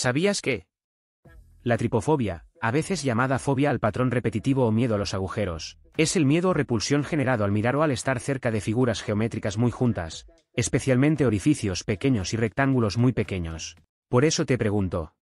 ¿Sabías que? La tripofobia, a veces llamada fobia al patrón repetitivo o miedo a los agujeros, es el miedo o repulsión generado al mirar o al estar cerca de figuras geométricas muy juntas, especialmente orificios pequeños y rectángulos muy pequeños. Por eso te pregunto,